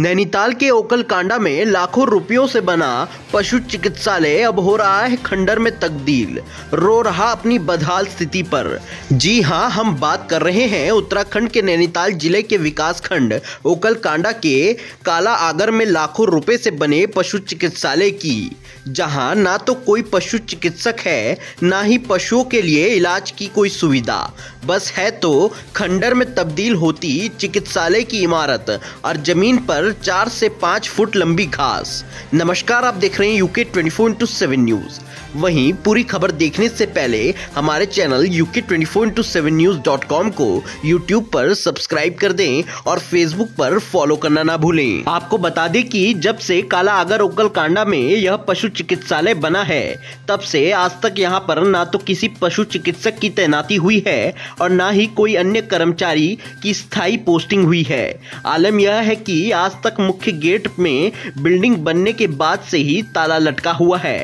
नैनीताल के ओकल कांडा में लाखों रुपयों से बना पशु चिकित्सालय अब हो रहा है खंडर में तब्दील रो रहा अपनी बदहाल स्थिति पर जी हां हम बात कर रहे हैं उत्तराखंड के नैनीताल जिले के विकास खंड ओकल कांडा के काला आगर में लाखों रुपए से बने पशु चिकित्सालय की जहां ना तो कोई पशु चिकित्सक है ना ही पशुओं के लिए इलाज की कोई सुविधा बस है तो खंडर में तब्दील होती चिकित्सालय की इमारत और जमीन पर पर चार से पांच फुट लंबी घास नमस्कार आप देख रहे हैं UK 24 four into seven news वहीं पूरी खबर देखने से पहले हमारे channel UK 24 four into seven news dot com को यूट्यूब पर सब्सक्राइब कर दें और फेसबुक पर फॉलो करना ना भूलें आपको बता दें कि जब से काला आगर ओकल कांडा में यह पशु चिकित्सालय बना है तब से आज तक यहाँ पर ना तो किसी पशु चिकित्सक की तैनाती हुई है और ना ही कोई अन्य कर्मचारी की स्थायी पोस्टिंग हुई है आलम यह है कि आज तक मुख्य गेट में बिल्डिंग बनने के बाद से ही ताला लटका हुआ है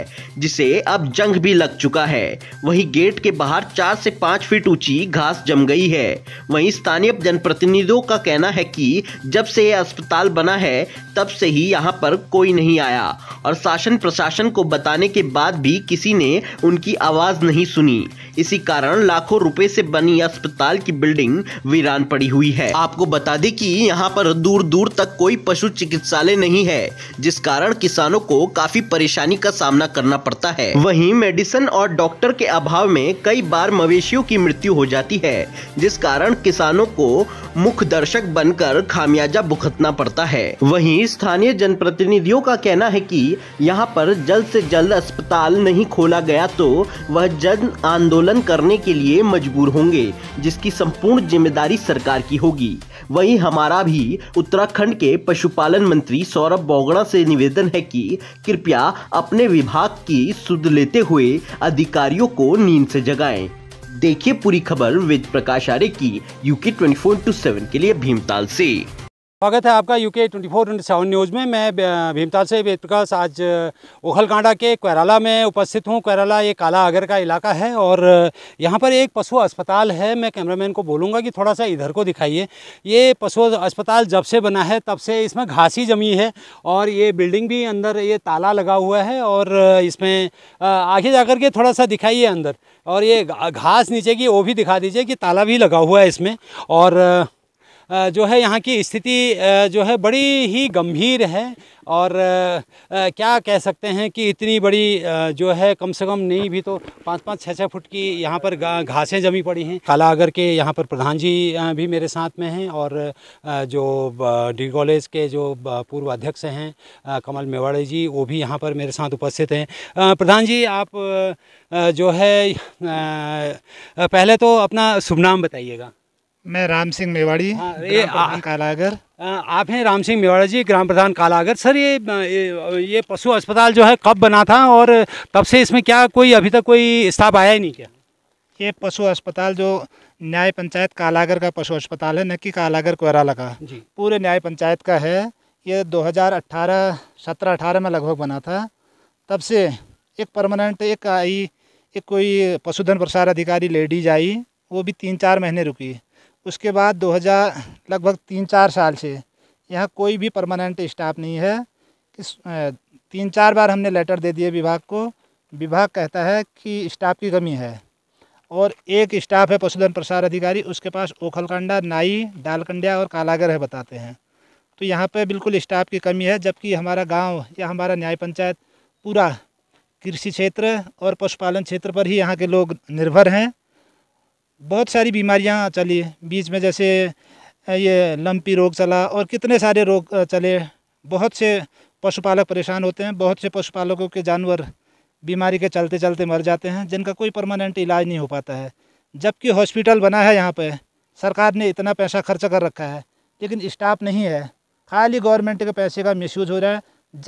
जिसे अब जंग भी लग चुका है वहीं गेट के बाहर चार से पांच फीट ऊंची घास जम गई है वहीं स्थानीय जनप्रतिनिधियों का कहना है कि जब से यह अस्पताल बना है तब से ही यहाँ पर कोई नहीं आया और शासन प्रशासन को बताने के बाद भी किसी ने उनकी आवाज़ नहीं सुनी इसी कारण लाखों रुपए से बनी अस्पताल की बिल्डिंग वीरान पड़ी हुई है आपको बता दें कि यहाँ पर दूर दूर तक कोई पशु चिकित्सालय नहीं है जिस कारण किसानों को काफी परेशानी का सामना करना पड़ता है वहीं मेडिसिन और डॉक्टर के अभाव में कई बार मवेशियों की मृत्यु हो जाती है जिस कारण किसानों को मुख दर्शक बनकर खामियाजा भुगतना पड़ता है वहीं स्थानीय जनप्रतिनिधियों का कहना है कि यहाँ पर जल्द से जल्द अस्पताल नहीं खोला गया तो वह जन आंदोलन करने के लिए मजबूर होंगे जिसकी संपूर्ण जिम्मेदारी सरकार की होगी वहीं हमारा भी उत्तराखंड के पशुपालन मंत्री सौरभ बोगड़ा से निवेदन है कि कृपया अपने विभाग की सुध लेते हुए अधिकारियों को नींद से जगाएं देखिए पूरी खबर वेद प्रकाश आर्य की यूके फोर इंटू सेवन के लिए भीमताल से स्वागत है आपका यूके 24 इंटू सेवन न्यूज़ में मैं भीमताल से वेद प्रकाश आज ओखलकांडा के कैराला में उपस्थित हूँ कैराला ये काला आगर का इलाका है और यहाँ पर एक पशु अस्पताल है मैं कैमरामैन को बोलूँगा कि थोड़ा सा इधर को दिखाइए ये पशु अस्पताल जब से बना है तब से इसमें घास ही जमी है और ये बिल्डिंग भी अंदर ये ताला लगा हुआ है और इसमें आगे जा के थोड़ा सा दिखाइए अंदर और ये घास नीचे की वो भी दिखा दीजिए कि ताला भी लगा हुआ है इसमें और जो है यहाँ की स्थिति जो है बड़ी ही गंभीर है और क्या कह सकते हैं कि इतनी बड़ी जो है कम से कम नहीं भी तो पाँच पाँच छः छः फुट की यहाँ पर घासें जमी पड़ी हैं कालागर के यहाँ पर प्रधान जी भी मेरे साथ में हैं और जो डी कॉलेज के जो पूर्व अध्यक्ष हैं कमल मेवाड़े जी वो भी यहाँ पर मेरे साथ उपस्थित हैं प्रधान जी आप जो है पहले तो अपना शुभ नाम बताइएगा मैं राम सिंह मेवाड़ी हाँ, ये कालागर आप हैं राम सिंह मेवाड़ा जी ग्राम प्रधान कालागर सर ये ये, ये पशु अस्पताल जो है कब बना था और तब से इसमें क्या कोई अभी तक कोई स्टाफ आया ही नहीं क्या ये पशु अस्पताल जो न्याय पंचायत कालागर का पशु अस्पताल है न कि कालागर कोयराला का पूरे न्याय पंचायत का है ये 2018 सत्रह अठारह में लगभग बना था तब से एक परमानेंट एक आई एक कोई पशुधन प्रसार अधिकारी लेडीज आई वो भी तीन चार महीने रुकी उसके बाद 2000 लगभग तीन चार साल से यहाँ कोई भी परमानेंट स्टाफ नहीं है तीन चार बार हमने लेटर दे दिए विभाग को विभाग कहता है कि स्टाफ की कमी है और एक स्टाफ है पशुधन प्रसार अधिकारी उसके पास ओखलकंडा नाई डालकंडिया और कालागर है बताते हैं तो यहाँ पर बिल्कुल स्टाफ की कमी है जबकि हमारा गाँव या हमारा न्याय पंचायत पूरा कृषि क्षेत्र और पशुपालन क्षेत्र पर ही यहाँ के लोग निर्भर हैं बहुत सारी बीमारियां चली बीच में जैसे ये लम्पी रोग चला और कितने सारे रोग चले बहुत से पशुपालक परेशान होते हैं बहुत से पशुपालकों के जानवर बीमारी के चलते चलते मर जाते हैं जिनका कोई परमानेंट इलाज नहीं हो पाता है जबकि हॉस्पिटल बना है यहाँ पे सरकार ने इतना पैसा खर्च कर रखा है लेकिन स्टाफ नहीं है खाली गवर्नमेंट के पैसे का मिस हो रहा है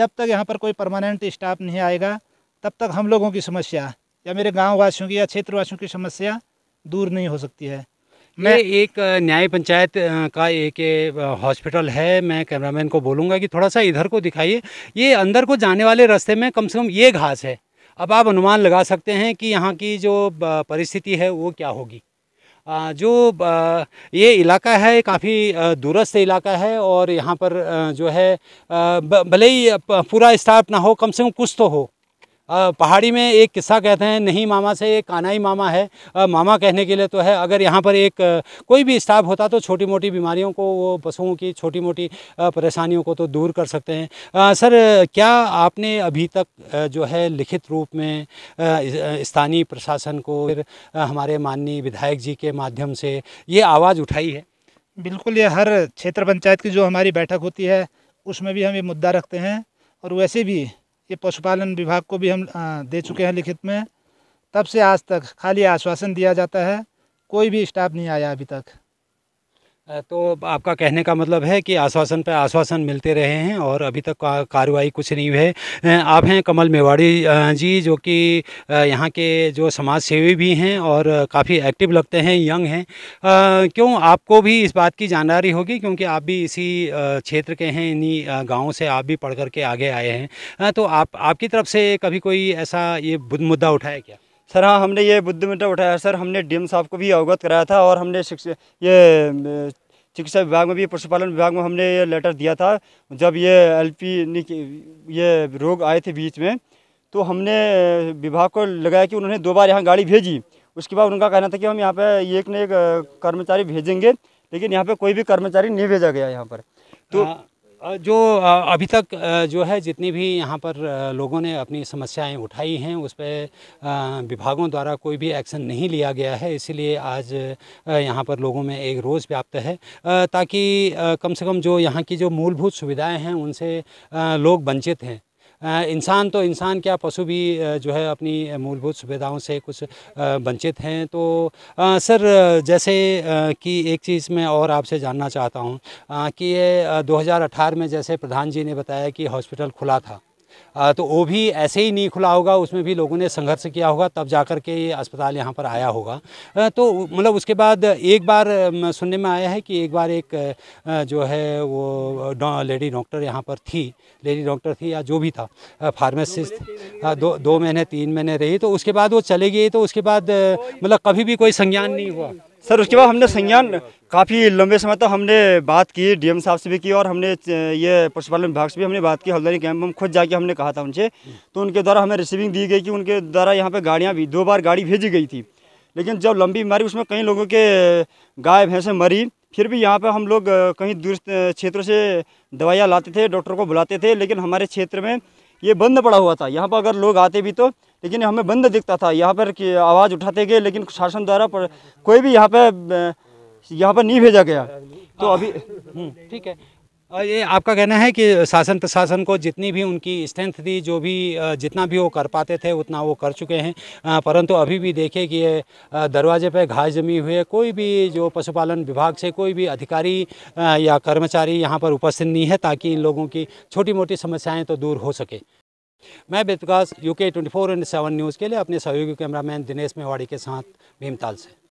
जब तक यहाँ पर कोई परमानेंट स्टाफ नहीं आएगा तब तक हम लोगों की समस्या या मेरे गाँव वासियों की या क्षेत्रवासियों की समस्या दूर नहीं हो सकती है मैं एक न्याय पंचायत का एक हॉस्पिटल है मैं कैमरामैन को बोलूँगा कि थोड़ा सा इधर को दिखाइए ये अंदर को जाने वाले रास्ते में कम से कम ये घास है अब आप अनुमान लगा सकते हैं कि यहाँ की जो परिस्थिति है वो क्या होगी जो ये इलाका है काफ़ी दूरस्थ इलाका है और यहाँ पर जो है भले ही पूरा स्टाफ ना हो कम से कम कुछ तो हो पहाड़ी में एक किस्सा कहते हैं नहीं मामा से एक कानाई मामा है आ, मामा कहने के लिए तो है अगर यहाँ पर एक कोई भी स्टाफ होता तो छोटी मोटी बीमारियों को वो पशुओं की छोटी मोटी परेशानियों को तो दूर कर सकते हैं आ, सर क्या आपने अभी तक जो है लिखित रूप में स्थानीय प्रशासन को फिर हमारे माननीय विधायक जी के माध्यम से ये आवाज़ उठाई है बिल्कुल ये हर क्षेत्र पंचायत की जो हमारी बैठक होती है उसमें भी हम ये मुद्दा रखते हैं और वैसे भी ये पशुपालन विभाग को भी हम दे चुके हैं लिखित में तब से आज तक खाली आश्वासन दिया जाता है कोई भी स्टाफ नहीं आया अभी तक तो आपका कहने का मतलब है कि आश्वासन पर आश्वासन मिलते रहे हैं और अभी तक कार्रवाई कुछ नहीं है आप हैं कमल मेवाड़ी जी जो कि यहाँ के जो समाज सेवी भी हैं और काफ़ी एक्टिव लगते हैं यंग हैं क्यों आपको भी इस बात की जानकारी होगी क्योंकि आप भी इसी क्षेत्र के हैं इन्हीं गाँव से आप भी पढ़ करके आगे आए हैं तो आप आपकी तरफ से कभी कोई ऐसा ये मुद्दा उठाया क्या सर हाँ हमने ये बुद्ध मिटर उठाया सर हमने डी साहब को भी अवगत कराया था और हमने ये चिकित्सा विभाग में भी पशुपालन विभाग में हमने ये लेटर दिया था जब ये एलपी ये रोग आए थे बीच में तो हमने विभाग को लगाया कि उन्होंने दो बार यहाँ गाड़ी भेजी उसके बाद उनका कहना था कि हम यहाँ पे एक न एक कर्मचारी भेजेंगे लेकिन यहाँ पे कोई भी कर्मचारी नहीं भेजा गया यहाँ पर तो हाँ। जो अभी तक जो है जितनी भी यहाँ पर लोगों ने अपनी समस्याएं उठाई हैं उस पर विभागों द्वारा कोई भी एक्शन नहीं लिया गया है इसीलिए आज यहाँ पर लोगों में एक रोज़ व्याप्त है ताकि कम से कम जो यहाँ की जो मूलभूत सुविधाएं हैं उनसे लोग वंचित हैं इंसान तो इंसान क्या पशु भी जो है अपनी मूलभूत सुविधाओं से कुछ वंचित हैं तो सर जैसे कि एक चीज़ मैं और आपसे जानना चाहता हूँ कि ये 2018 में जैसे प्रधान जी ने बताया कि हॉस्पिटल खुला था तो वो भी ऐसे ही नहीं खुला होगा उसमें भी लोगों ने संघर्ष किया होगा तब जा कर के ये अस्पताल यहाँ पर आया होगा तो मतलब उसके बाद एक बार सुनने में आया है कि एक बार एक जो है वो लेडी डॉक्टर यहाँ पर थी लेडी डॉक्टर थी या जो भी था फार्मासिस्ट दो दो महीने तीन महीने रही तो उसके बाद वो चले गए तो उसके बाद मतलब कभी भी कोई संज्ञान नहीं हुआ सर उसके बाद हमने संज्ञान काफ़ी लंबे समय तक तो हमने बात की डीएम साहब से भी की और हमने ये पशुपालन विभाग से भी हमने बात की हल्दनी कैंप में हम खुद जाके हमने कहा था उनसे तो उनके द्वारा हमें रिसीविंग दी गई कि उनके द्वारा यहाँ पे गाड़ियाँ भी दो बार गाड़ी भेजी गई थी लेकिन जब लंबी बीमारी उसमें कई लोगों के गाय भैंसें मरी फिर भी यहाँ पर हम लोग कहीं दूर क्षेत्रों से दवाइयाँ लाते थे डॉक्टर को बुलाते थे लेकिन हमारे क्षेत्र में ये बंद पड़ा हुआ था यहाँ पर अगर लोग आते भी तो लेकिन हमें बंद दिखता था यहाँ पर आवाज़ उठाते गए लेकिन शासन द्वारा कोई भी यहाँ पर यहाँ पर नहीं भेजा गया तो अभी ठीक है और ये आपका कहना है कि शासन प्रशासन को जितनी भी उनकी स्ट्रेंथ थी जो भी जितना भी वो कर पाते थे उतना वो कर चुके हैं परंतु अभी भी देखे कि ये दरवाजे पे घास जमी हुई है कोई भी जो पशुपालन विभाग से कोई भी अधिकारी या कर्मचारी यहाँ पर उपस्थित नहीं है ताकि इन लोगों की छोटी मोटी समस्याएँ तो दूर हो सके मैं बेतकाश U K twenty four and seven news के लिए अपने सहयोगी कैमरामैन दिनेश मेवाड़ी के साथ भीमताल से